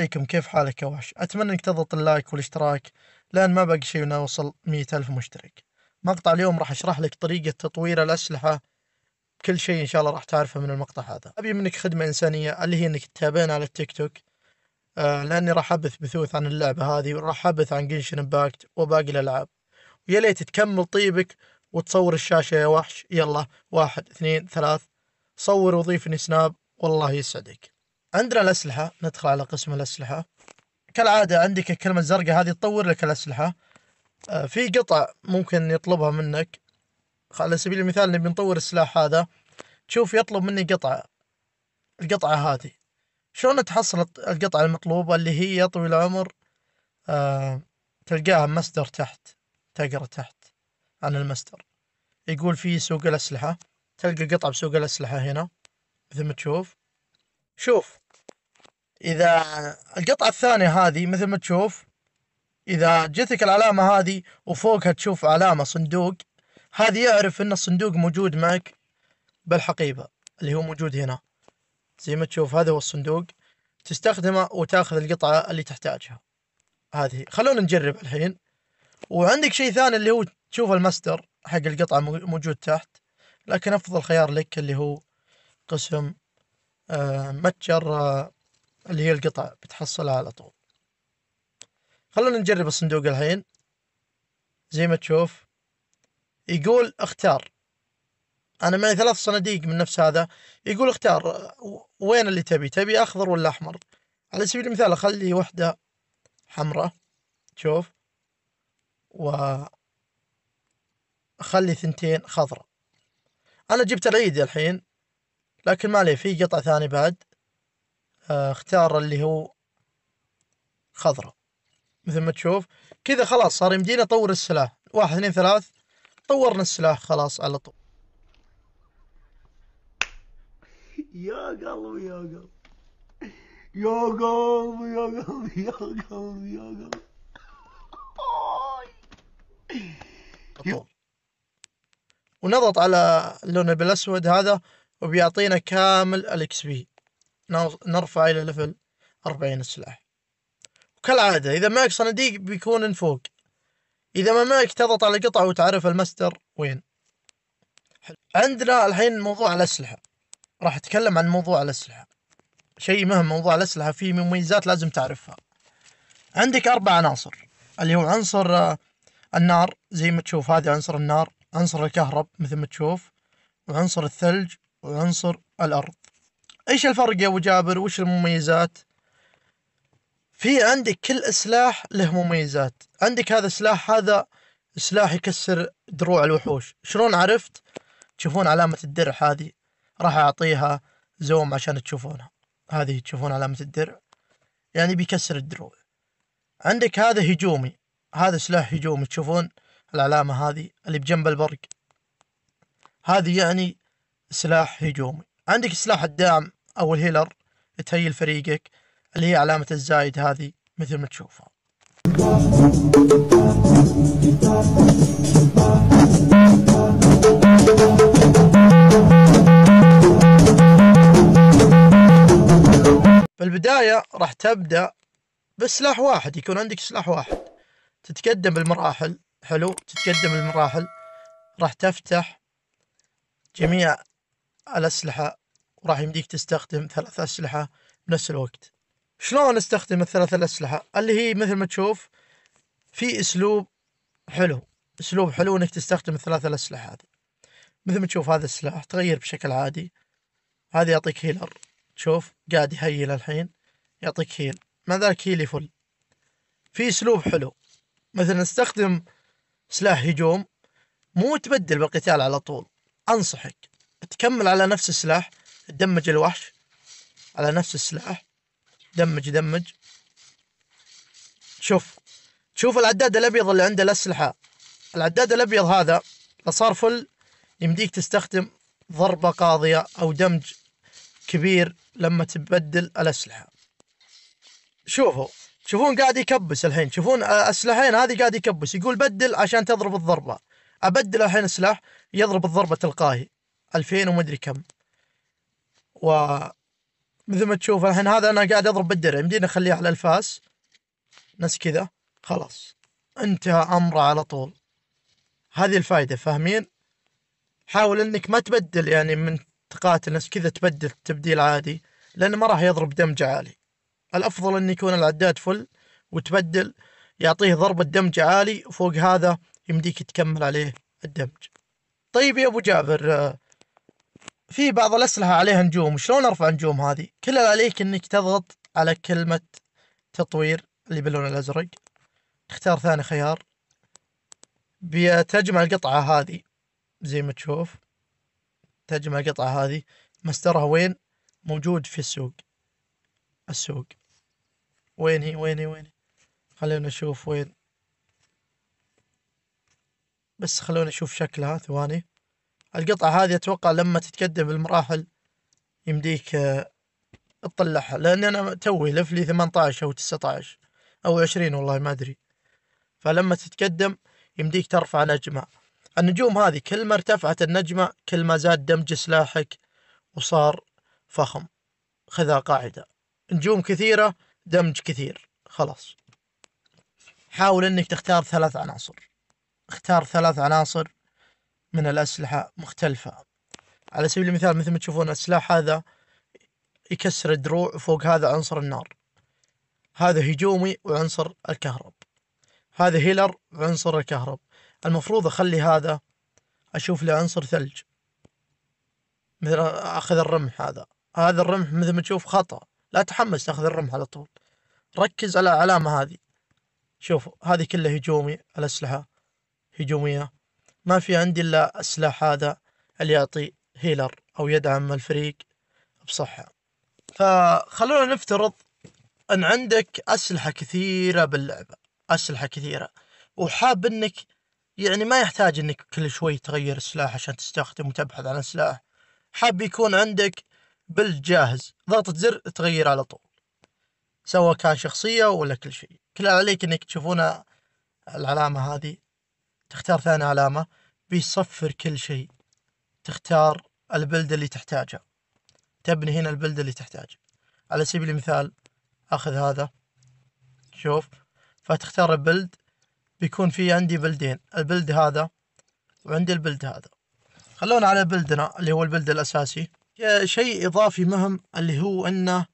عليكم كيف حالك يا وحش أتمنى أنك تضغط اللايك والاشتراك لأن ما باقي شيء نوصل مية ألف مشترك مقطع اليوم راح أشرح لك طريقة تطوير الأسلحة كل شيء إن شاء الله راح تعرفه من المقطع هذا أبي منك خدمة إنسانية اللي هي أنك تتابعنا على التيك توك آه لأني راح أبث بثوث عن اللعبة هذه وراح أبث عن جنشن امباكت وباقي الألعاب ويا ليت تكمل طيبك وتصور الشاشة يا وحش يلا واحد اثنين ثلاث صور وضيفني سناب والله يسعدك عندنا الأسلحة ندخل على قسم الأسلحة كالعادة عندك الكلمة الزرقاء هذه تطور لك الأسلحة آه، في قطع ممكن يطلبها منك على سبيل المثال نبي نطور السلاح هذا تشوف يطلب مني قطعة القطعة هذه شلون تحصل القطعة المطلوبة اللي هي يا طويل العمر آه تلقاها مصدر تحت تقرا تحت عن المصدر يقول في سوق الأسلحة تلقى قطعة بسوق الأسلحة هنا مثل ما تشوف شوف اذا القطعة الثانية هذي مثل ما تشوف اذا جتك العلامة هذي وفوقها تشوف علامة صندوق هذي يعرف ان الصندوق موجود معك بالحقيبة اللي هو موجود هنا زي ما تشوف هذا هو الصندوق تستخدمه وتاخذ القطعة اللي تحتاجها هذه خلونا نجرب الحين وعندك شيء ثاني اللي هو تشوف الماستر حق القطعة موجود تحت لكن أفضل خيار لك اللي هو قسم آه، متجر آه، اللي هي القطع بتحصلها على طول خلونا نجرب الصندوق الحين زي ما تشوف يقول اختار انا معي ثلاث صناديق من نفس هذا يقول اختار آه، وين اللي تبي تبي اخضر ولا احمر على سبيل المثال اخلي وحده حمراء شوف و اخلي ثنتين خضراء انا جبت العيد الحين لكن ما عليه في قطع ثاني بعد آه، اختار اللي هو خضرة مثل ما تشوف كذا خلاص صار يمدينا طور السلاح واحد اثنين ثلاث طورنا السلاح خلاص على طول يا قلبي يا قلبي يا قلبي يا قلبي يا قلبي يا قلبي ونضغط على اللون بالاسود هذا وبيعطينا كامل الاكس بي نرفع الى ليفل 40 السلاح وكالعادة اذا معك صناديق بيكون فوق اذا ما معك تضغط على قطعة وتعرف المستر وين حل. عندنا الحين موضوع الاسلحة راح اتكلم عن موضوع الاسلحة شيء مهم موضوع الاسلحة فيه مميزات لازم تعرفها عندك اربع عناصر اللي هو عنصر آه، النار زي ما تشوف هذا عنصر النار عنصر الكهرب مثل ما تشوف وعنصر الثلج وعنصر الأرض إيش الفرق يا أبو جابر وإيش المميزات في عندك كل سلاح له مميزات عندك هذا السلاح هذا سلاح يكسر دروع الوحوش شلون عرفت تشوفون علامة الدرع هذه راح أعطيها زوم عشان تشوفونها هذه تشوفون علامة الدرع يعني بيكسر الدروع عندك هذا هجومي هذا سلاح هجومي تشوفون العلامة هذه اللي بجنب البرق هذه يعني سلاح هجومي عندك سلاح الدعم أو الهيلر تهيل فريقك اللي هي علامة الزايد هذه مثل ما تشوفها في البداية راح تبدأ بسلاح واحد يكون عندك سلاح واحد تتقدم بالمراحل حلو تتقدم بالمراحل راح تفتح جميع الأسلحة وراح يمديك تستخدم ثلاث أسلحة بنفس الوقت شلون استخدم الثلاث الأسلحة اللي هي مثل ما تشوف في أسلوب حلو أسلوب حلو إنك تستخدم الثلاث الأسلحة هذه مثل ما تشوف هذا السلاح تغير بشكل عادي هذا يعطيك هيلر تشوف قاعد يهيل الحين يعطيك هيل مع ذلك هيلي فل في أسلوب حلو مثلا استخدم سلاح هجوم مو تبدل بالقتال على طول أنصحك تكمل على نفس السلاح تدمج الوحش على نفس السلاح دمج دمج شوف شوف العداد الابيض اللي عنده الاسلحه العداد الابيض هذا صار فل يمديك تستخدم ضربه قاضيه او دمج كبير لما تبدل الاسلحه شوفوا تشوفون قاعد يكبس الحين تشوفون السلاحين هذه قاعد يكبس يقول بدل عشان تضرب الضربه ابدل الحين السلاح يضرب الضربه تلقائي 2000 ومدري كم و مثل ما تشوف الحين هذا انا قاعد اضرب بالدرع يمديني اخليه على الفاس نفس كذا خلاص انتهى امره على طول هذه الفائده فاهمين حاول انك ما تبدل يعني من تقاتل نفس كذا تبدل تبديل عادي لانه ما راح يضرب دمج عالي الافضل ان يكون العداد فل وتبدل يعطيه ضربة دمج عالي فوق هذا يمديك تكمل عليه الدمج طيب يا ابو جابر آه، في بعض الأسلحة عليها نجوم شلون أرفع نجوم هذه كل اللي عليك أنك تضغط على كلمة تطوير اللي باللون الأزرق تختار ثاني خيار بتجمع القطعة هذه زي ما تشوف تجمع القطعة هذه مصدرها وين موجود في السوق السوق وين هي وين هي وين هي خلونا نشوف وين بس خلونا نشوف شكلها ثواني القطعة هذه أتوقع لما تتقدم بالمراحل يمديك آه، تطلعها لأن أنا توي لف لي ثمنتاش أو تسعتاش أو عشرين والله ما أدري فلما تتقدم يمديك ترفع نجمة النجوم هذه كل ما ارتفعت النجمة كل ما زاد دمج سلاحك وصار فخم خذها قاعدة نجوم كثيرة دمج كثير خلاص حاول انك تختار ثلاث عناصر اختار ثلاث عناصر من الأسلحة مختلفة على سبيل المثال مثل ما تشوفون السلاح هذا يكسر الدروع وفوق هذا عنصر النار هذا هجومي وعنصر الكهرب هذا هيلر وعنصر الكهرب المفروض أخلي هذا أشوف له عنصر ثلج مثل أخذ الرمح هذا هذا الرمح مثل ما تشوف خطأ لا تحمس تاخذ الرمح على طول ركز على العلامة هذه شوفوا هذه كلها هجومي الأسلحة هجومية ما في عندي إلا السلاح هذا اللي يعطي هيلر أو يدعم الفريق بصحة فخلونا نفترض أن عندك أسلحة كثيرة باللعبة أسلحة كثيرة وحاب أنك يعني ما يحتاج أنك كل شوي تغير السلاح عشان تستخدم وتبحث عن سلاح حاب يكون عندك بلد جاهز ضغطة زر تغير على طول سواء كان شخصية ولا كل شيء كل عليك انك تشوفون العلامة هذه تختار ثاني علامة بيصفر كل شيء تختار البلدة اللي تحتاجها تبني هنا البلدة اللي تحتاجها على سبيل المثال أخذ هذا شوف فتختار البلد بيكون في عندي بلدين البلد هذا وعندي البلد هذا خلونا على بلدنا اللي هو البلد الأساسي شيء إضافي مهم اللي هو أنه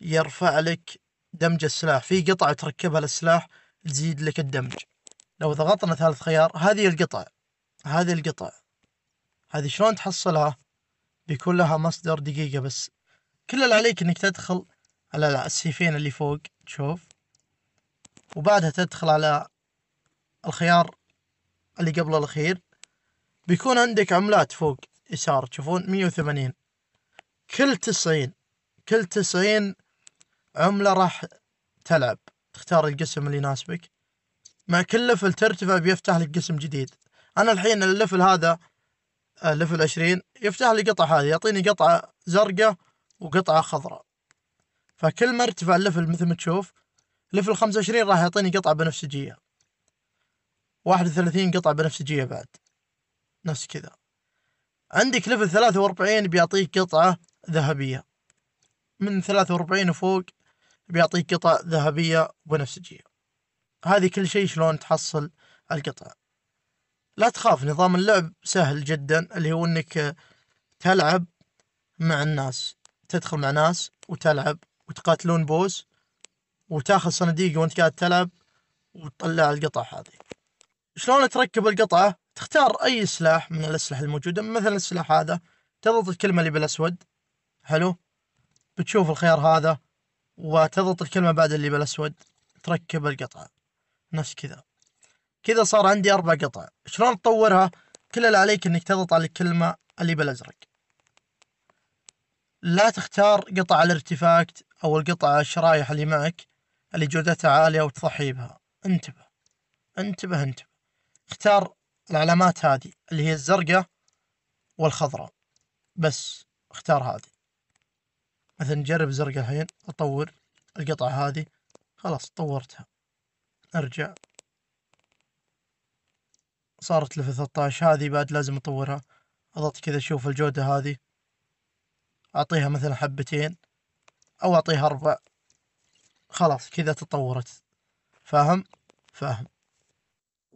يرفع لك دمج السلاح في قطع تركبها للسلاح تزيد لك الدمج لو ضغطنا ثالث خيار هذه القطع هذه القطع هذه شلون تحصلها بيكون لها مصدر دقيقة بس كل اللي عليك انك تدخل على السيفين اللي فوق تشوف وبعدها تدخل على الخيار اللي قبل الأخير بيكون عندك عملات فوق يسار تشوفون مية وثمانين كل تسعين كل تسعين عملة راح تلعب تختار القسم اللي يناسبك مع كل لفل ترتفع بيفتح لك قسم جديد انا الحين الليفل هذا الليفل آه، 20 يفتح لي قطعة هذه يعطيني قطعة زرقاء وقطعة خضراء فكل ما ارتفع الليفل مثل ما تشوف ليفل 25 راح يعطيني قطعة بنفسجية 31 قطعة بنفسجية بعد نفس كذا عندك ليفل 43 بيعطيك قطعة ذهبية من 43 وفوق بيعطيك قطع ذهبية بنفسجيه هذه كل شيء شلون تحصل القطعة لا تخاف نظام اللعب سهل جدا اللي هو انك آه، تلعب مع الناس تدخل مع ناس وتلعب وتقاتلون بوس وتاخذ صناديق وانت قاعد تلعب وتطلع القطع هذه شلون تركب القطعة تختار اي سلاح من الاسلحة الموجودة مثلا السلاح هذا تضغط الكلمة اللي بالاسود حلو بتشوف الخيار هذا وتضغط الكلمة بعد اللي بالاسود تركب القطعة نفس كذا كذا صار عندي أربع قطع شلون تطورها كل اللي عليك إنك تضغط على الكلمة اللي بالأزرق لا تختار قطع الارتفاكت أو القطع الشرايح اللي معك اللي جودتها عالية وتضحي بها انتبه انتبه انتبه اختار العلامات هذه اللي هي الزرقاء والخضراء بس اختار هذه مثلا نجرب زرقاء الحين اطور القطعة هذه خلاص طورتها ارجع صارت ل 13 هذه بعد لازم اطورها اضغط كذا اشوف الجودة هذه اعطيها مثلا حبتين او اعطيها اربع خلاص كذا تطورت فاهم فاهم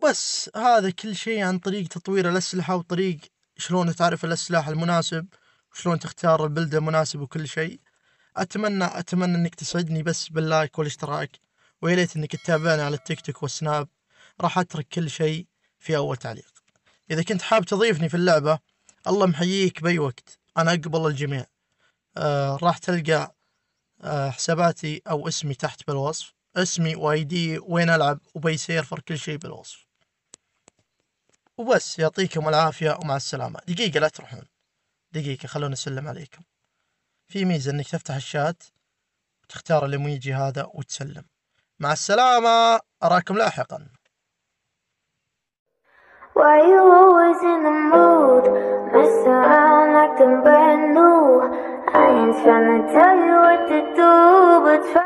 بس هذا كل شيء عن طريق تطوير الاسلحة وطريق شلون تعرف الاسلحة المناسب وشلون تختار البلدة المناسب وكل شيء أتمنى أتمنى أنك تسعدني بس باللايك والاشتراك ويا ليت أنك تتابعني على التيك توك والسناب راح أترك كل شيء في أول تعليق إذا كنت حاب تضيفني في اللعبة الله محييك بأي وقت أنا أقبل الجميع آه راح تلقى آه حساباتي أو اسمي تحت بالوصف اسمي وايدي وين ألعب وبي سيرفر كل شيء بالوصف وبس يعطيكم العافية ومع السلامة دقيقة لا تروحون دقيقة خلونا نسلم عليكم في ميزة انك تفتح الشات وتختار الامويجي هذا وتسلم مع السلامة أراكم لاحقاً Why you always in the mood? Mess around like I'm brand new. I ain't tryna tell you what to do, but try.